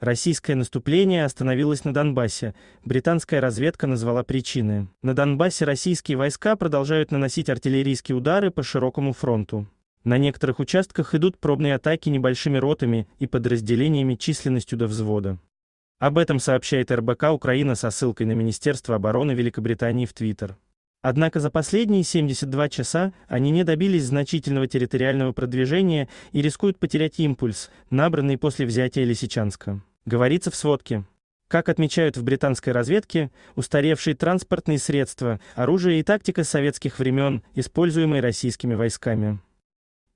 Российское наступление остановилось на Донбассе. Британская разведка назвала причины. На Донбассе российские войска продолжают наносить артиллерийские удары по широкому фронту. На некоторых участках идут пробные атаки небольшими ротами и подразделениями численностью до взвода. Об этом сообщает РБК Украина со ссылкой на Министерство обороны Великобритании в Твиттер. Однако за последние 72 часа они не добились значительного территориального продвижения и рискуют потерять импульс, набранный после взятия Лисичанска. Говорится в сводке. Как отмечают в британской разведке, устаревшие транспортные средства, оружие и тактика советских времен, используемые российскими войсками,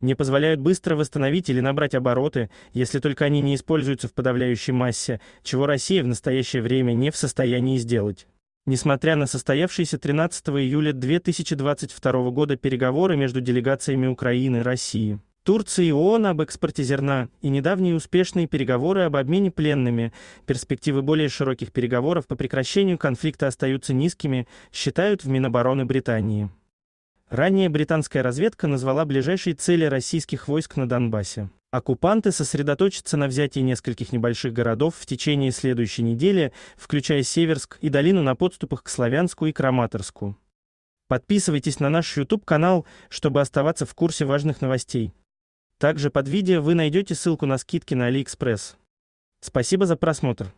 не позволяют быстро восстановить или набрать обороты, если только они не используются в подавляющей массе, чего Россия в настоящее время не в состоянии сделать. Несмотря на состоявшиеся 13 июля 2022 года переговоры между делегациями Украины, и России, Турции и ООН об экспорте зерна и недавние успешные переговоры об обмене пленными, перспективы более широких переговоров по прекращению конфликта остаются низкими, считают в Минобороны Британии. Ранее британская разведка назвала ближайшие цели российских войск на Донбассе. Оккупанты сосредоточатся на взятии нескольких небольших городов в течение следующей недели, включая Северск и долину на подступах к Славянску и Краматорску. Подписывайтесь на наш YouTube-канал, чтобы оставаться в курсе важных новостей. Также под видео вы найдете ссылку на скидки на AliExpress. Спасибо за просмотр.